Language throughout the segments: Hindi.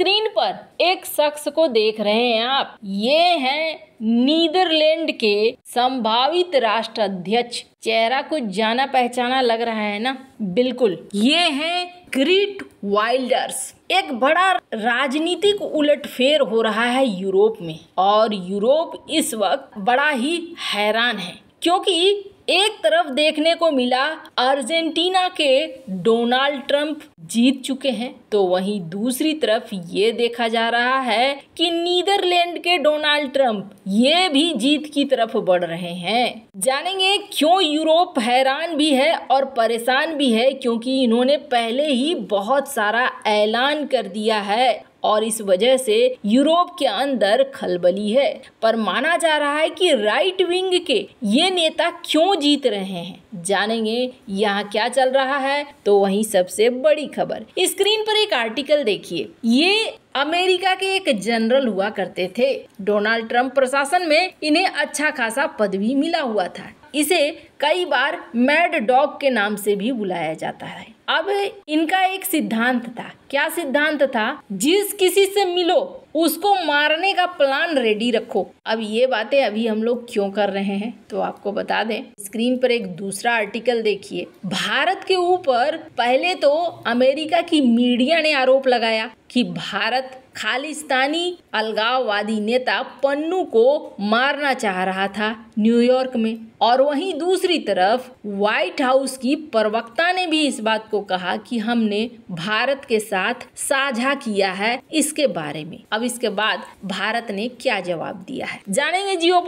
स्क्रीन पर एक शख्स को देख रहे हैं आप ये हैं नीदरलैंड के संभावित राष्ट्र अध्यक्ष चेहरा कुछ जाना पहचाना लग रहा है ना बिल्कुल ये है ग्रीट वाइल्डर्स एक बड़ा राजनीतिक उलटफेर हो रहा है यूरोप में और यूरोप इस वक्त बड़ा ही हैरान है क्योंकि एक तरफ देखने को मिला अर्जेंटीना के डोनाल्ड ट्रंप जीत चुके हैं तो वहीं दूसरी तरफ ये देखा जा रहा है कि नीदरलैंड के डोनाल्ड ट्रंप ये भी जीत की तरफ बढ़ रहे हैं जानेंगे क्यों यूरोप हैरान भी है और परेशान भी है क्योंकि इन्होंने पहले ही बहुत सारा ऐलान कर दिया है और इस वजह से यूरोप के अंदर खलबली है पर माना जा रहा है कि राइट विंग के ये नेता क्यों जीत रहे हैं जानेंगे यहाँ क्या चल रहा है तो वहीं सबसे बड़ी खबर स्क्रीन पर एक आर्टिकल देखिए ये अमेरिका के एक जनरल हुआ करते थे डोनाल्ड ट्रंप प्रशासन में इन्हें अच्छा खासा पद भी मिला हुआ था इसे कई बार मैड डॉग के नाम से भी बुलाया जाता है अब इनका एक सिद्धांत था क्या सिद्धांत था जिस किसी से मिलो उसको मारने का प्लान रेडी रखो अब ये बातें अभी हम लोग क्यों कर रहे हैं तो आपको बता दें स्क्रीन पर एक दूसरा आर्टिकल देखिए भारत के ऊपर पहले तो अमेरिका की मीडिया ने आरोप लगाया कि भारत खालिस्तानी अलगाववादी नेता पन्नू को मारना चाह रहा था न्यूयॉर्क में और वहीं दूसरी तरफ व्हाइट हाउस की प्रवक्ता ने भी इस बात को कहा कि हमने भारत के साथ साझा किया है इसके बारे में अब इसके बाद भारत ने क्या जवाब दिया है जानेंगे जियो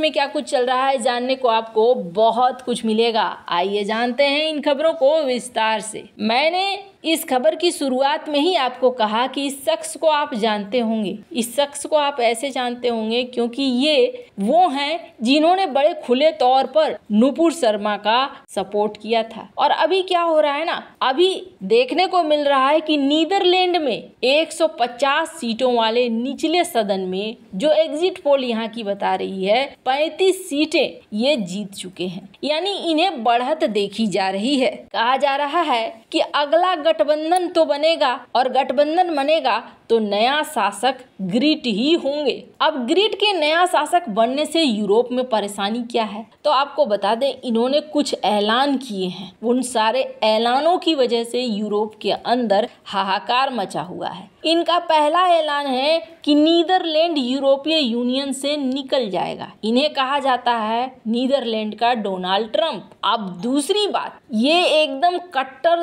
में क्या कुछ चल रहा है जानने को आपको बहुत कुछ मिलेगा आइए जानते हैं इन खबरों को विस्तार से मैंने इस खबर की शुरुआत में ही आपको कहा कि इस शख्स को आप जानते होंगे इस शख्स को आप ऐसे जानते होंगे क्योंकि ये वो हैं जिन्होंने बड़े खुले तौर पर नूपुर शर्मा का सपोर्ट किया था और अभी क्या हो रहा है ना अभी देखने को मिल रहा है कि नीदरलैंड में 150 सीटों वाले निचले सदन में जो एग्जिट पोल यहाँ की बता रही है पैतीस सीटें ये जीत चुके हैं यानी इन्हें बढ़त देखी जा रही है कहा जा रहा है कि अगला गठबंधन तो बनेगा और गठबंधन बनेगा तो नया शासक ग्रीट ही होंगे अब ग्रीट के नया शासक बनने से यूरोप में परेशानी क्या है तो आपको बता दें इन्होंने कुछ ऐलान किए हैं उन सारे ऐलानों की वजह से यूरोप के अंदर हाहाकार मचा हुआ है इनका पहला ऐलान है कि नीदरलैंड यूरोपीय यूनियन से निकल जाएगा इन्हें कहा जाता है नीदरलैंड का डोनाल्ड ट्रंप अब दूसरी बात ये एकदम कट्टर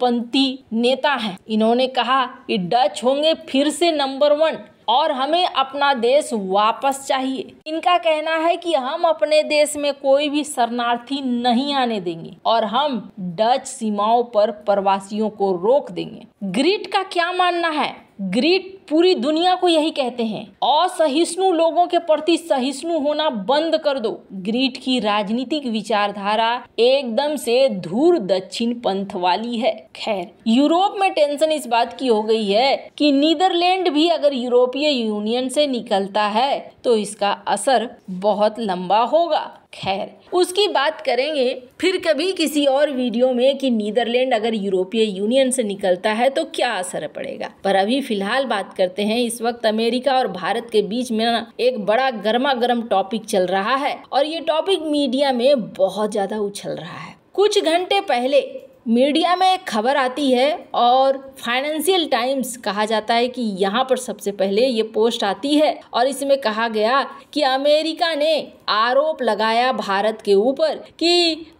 पंथी नेता है इन्होंने कहा कि डच होंगे फिर से नंबर वन और हमें अपना देश वापस चाहिए इनका कहना है कि हम अपने देश में कोई भी शरणार्थी नहीं आने देंगे और हम डच सीमाओं पर प्रवासियों को रोक देंगे ग्रीट का क्या मानना है ग्रीट पूरी दुनिया को यही कहते हैं असहिष्णु लोगों के प्रति सहिष्णु होना बंद कर दो ग्रीट की राजनीतिक विचारधारा एकदम से धूर दक्षिण पंथ वाली है खैर यूरोप में टेंशन इस बात की हो गई है कि नीदरलैंड भी अगर यूरोपीय यूनियन से निकलता है तो इसका असर बहुत लंबा होगा खैर उसकी बात करेंगे फिर कभी किसी और वीडियो में कि नीदरलैंड अगर यूरोपीय यूनियन से निकलता है तो क्या असर पड़ेगा पर अभी फिलहाल बात करते हैं इस वक्त अमेरिका और भारत के बीच में एक बड़ा गर्मा गर्म टॉपिक चल रहा है और ये टॉपिक मीडिया में बहुत ज़्यादा उछल रहा है कुछ घंटे पहले मीडिया में एक खबर आती है और फाइनेंशियल टाइम्स कहा जाता है कि यहाँ पर सबसे पहले ये पोस्ट आती है और इसमें कहा गया कि अमेरिका ने आरोप लगाया भारत के ऊपर कि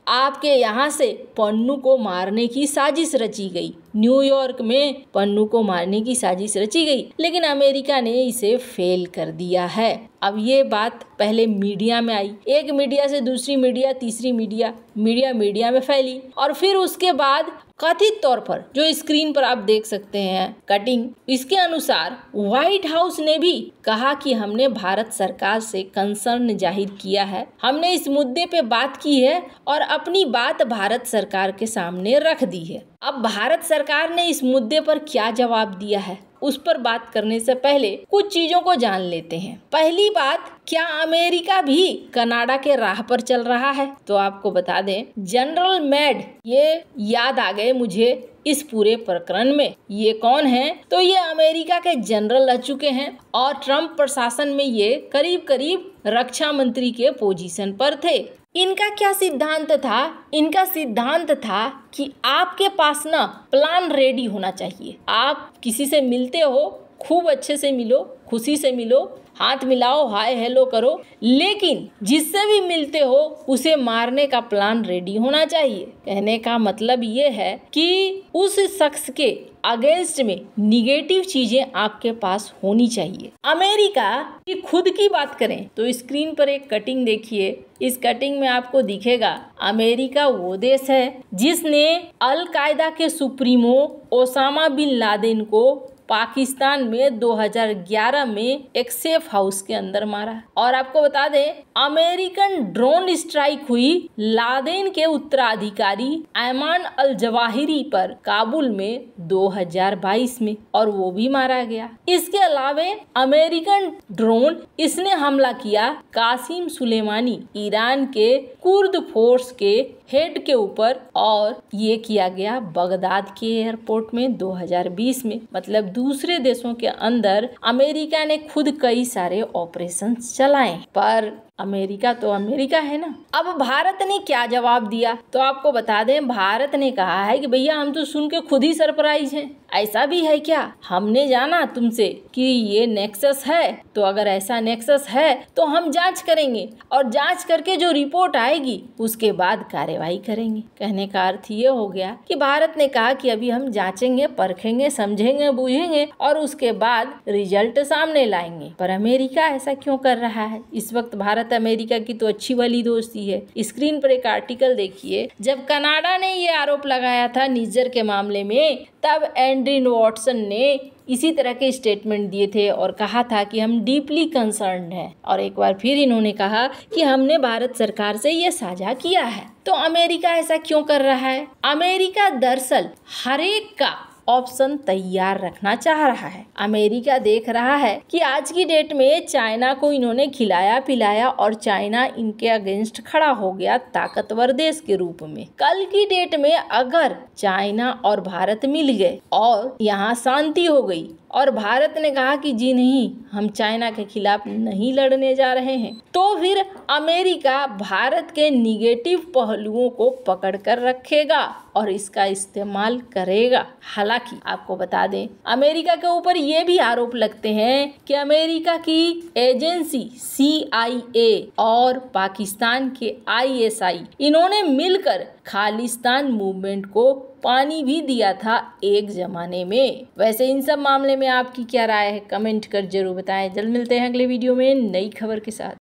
आपके यहाँ से पन्नू को मारने की साजिश रची गई न्यूयॉर्क में पन्नू को मारने की साजिश रची गई लेकिन अमेरिका ने इसे फेल कर दिया है अब ये बात पहले मीडिया में आई एक मीडिया से दूसरी मीडिया तीसरी मीडिया मीडिया मीडिया में फैली और फिर उसके बाद कथित तौर पर जो स्क्रीन पर आप देख सकते हैं कटिंग इसके अनुसार व्हाइट हाउस ने भी कहा कि हमने भारत सरकार से कंसर्न जाहिर किया है हमने इस मुद्दे पे बात की है और अपनी बात भारत सरकार के सामने रख दी है अब भारत सरकार ने इस मुद्दे पर क्या जवाब दिया है उस पर बात करने से पहले कुछ चीजों को जान लेते हैं पहली बात क्या अमेरिका भी कनाडा के राह पर चल रहा है तो आपको बता दें जनरल मैड ये याद आ गए मुझे इस पूरे प्रकरण में ये कौन है तो ये अमेरिका के जनरल रह चुके हैं और ट्रंप प्रशासन में ये करीब करीब रक्षा मंत्री के पोजीशन पर थे इनका क्या सिद्धांत था इनका सिद्धांत था कि आपके पास ना प्लान रेडी होना चाहिए आप किसी से मिलते हो खूब अच्छे से मिलो खुशी से मिलो हाथ मिलाओ हाय हेलो करो लेकिन जिससे भी मिलते हो उसे मारने का प्लान रेडी होना चाहिए कहने का मतलब ये है कि उस शख्स के अगेंस्ट में निगेटिव चीजें आपके पास होनी चाहिए अमेरिका की खुद की बात करें तो स्क्रीन पर एक कटिंग देखिए इस कटिंग में आपको दिखेगा अमेरिका वो देश है जिसने अलकायदा के सुप्रीमो ओसामा बिन लादेन को पाकिस्तान में 2011 में एक सेफ हाउस के अंदर मारा और आपको बता दें अमेरिकन ड्रोन स्ट्राइक हुई लादेन के उत्तराधिकारी ऐमान अल जवाहिरी पर काबुल में 2022 में और वो भी मारा गया इसके अलावे अमेरिकन ड्रोन इसने हमला किया कासिम सुलेमानी ईरान के कुर्द फोर्स के हेड के ऊपर और ये किया गया बगदाद के एयरपोर्ट में 2020 में मतलब दूसरे देशों के अंदर अमेरिका ने खुद कई सारे ऑपरेशन चलाए पर अमेरिका तो अमेरिका है ना अब भारत ने क्या जवाब दिया तो आपको बता दें भारत ने कहा है कि भैया हम तो सुन के खुद ही सरप्राइज हैं ऐसा भी है क्या हमने जाना तुमसे कि ये नेक्सस है तो अगर ऐसा नेक्सस है तो हम जांच करेंगे और जांच करके जो रिपोर्ट आएगी उसके बाद कार्यवाही करेंगे कहने का अर्थ ये हो गया कि भारत ने कहा कि अभी हम जांचेंगे परखेंगे समझेंगे बुझेंगे और उसके बाद रिजल्ट सामने लाएंगे पर अमेरिका ऐसा क्यों कर रहा है इस वक्त भारत भारत अमेरिका की तो अच्छी वाली दोस्ती है स्क्रीन पर एक आर्टिकल देखिए जब कनाडा ने ये आरोप लगाया था निजर के मामले में तब एंड्रीन वॉटसन ने इसी तरह के स्टेटमेंट दिए थे और कहा था कि हम डीपली कंसर्न हैं और एक बार फिर इन्होंने कहा कि हमने भारत सरकार से ये साझा किया है तो अमेरिका ऐसा क्यों कर रहा है अमेरिका दरअसल हरेक का ऑप्शन तैयार रखना चाह रहा है अमेरिका देख रहा है कि आज की डेट में चाइना को इन्होंने खिलाया पिलाया और चाइना इनके अगेंस्ट खड़ा हो गया ताकतवर देश के रूप में कल की डेट में अगर चाइना और भारत मिल गए और यहाँ शांति हो गई और भारत ने कहा कि जी नहीं हम चाइना के खिलाफ नहीं लड़ने जा रहे हैं तो फिर अमेरिका भारत के निगेटिव पहलुओं को पकड़ कर रखेगा और इसका इस्तेमाल करेगा हालांकि आपको बता दें अमेरिका के ऊपर ये भी आरोप लगते हैं कि अमेरिका की एजेंसी सी और पाकिस्तान के आई इन्होंने मिलकर खालिस्तान मूवमेंट को पानी भी दिया था एक जमाने में वैसे इन सब मामले में आपकी क्या राय है कमेंट कर जरूर बताएं जल्द मिलते हैं अगले वीडियो में नई खबर के साथ